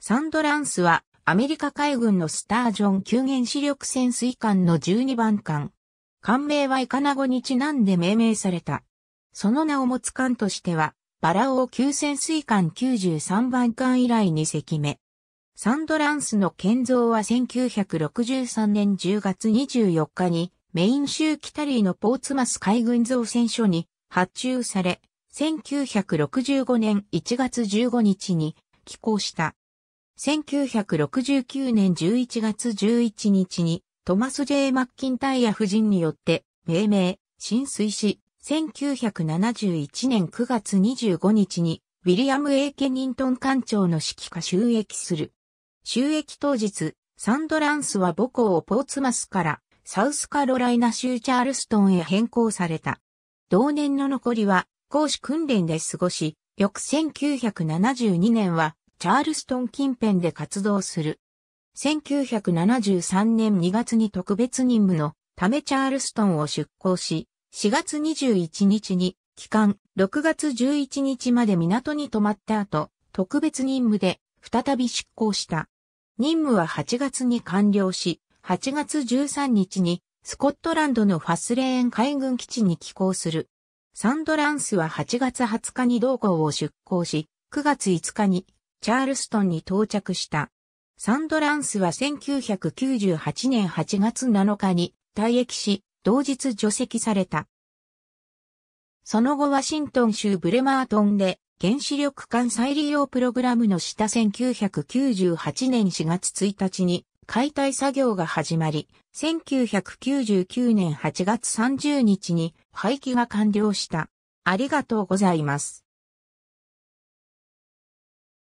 サンドランスはアメリカ海軍のスタージョン急援視力潜水艦の12番艦。艦名はイカナゴにちなんで命名された。その名を持つ艦としては、バラオー級潜水艦93番艦以来2隻目。サンドランスの建造は1963年10月24日にメイン州キタリーのポーツマス海軍造船所に発注され、1965年1月15日に寄港した。1969年11月11日にトマス・ジェイマッキンタイヤ夫人によって命名、浸水し、1971年9月25日にウィリアム・エイケニントン艦長の指揮下収益する。収益当日、サンドランスは母校をポーツマスからサウスカロライナ州チャールストンへ変更された。同年の残りは講師訓練で過ごし、翌1972年はチャールストン近辺で活動する。1973年2月に特別任務のためチャールストンを出港し、4月21日に帰還、6月11日まで港に泊まった後、特別任務で再び出港した。任務は8月に完了し、8月13日にスコットランドのファスレーン海軍基地に寄港する。サンドランスは8月20日に同行を出港し、9月5日にチャールストンに到着した。サンドランスは1998年8月7日に退役し、同日除籍された。その後ワシントン州ブレマートンで原子力艦再利用プログラムの下1998年4月1日に解体作業が始まり、1999年8月30日に廃棄が完了した。ありがとうございます。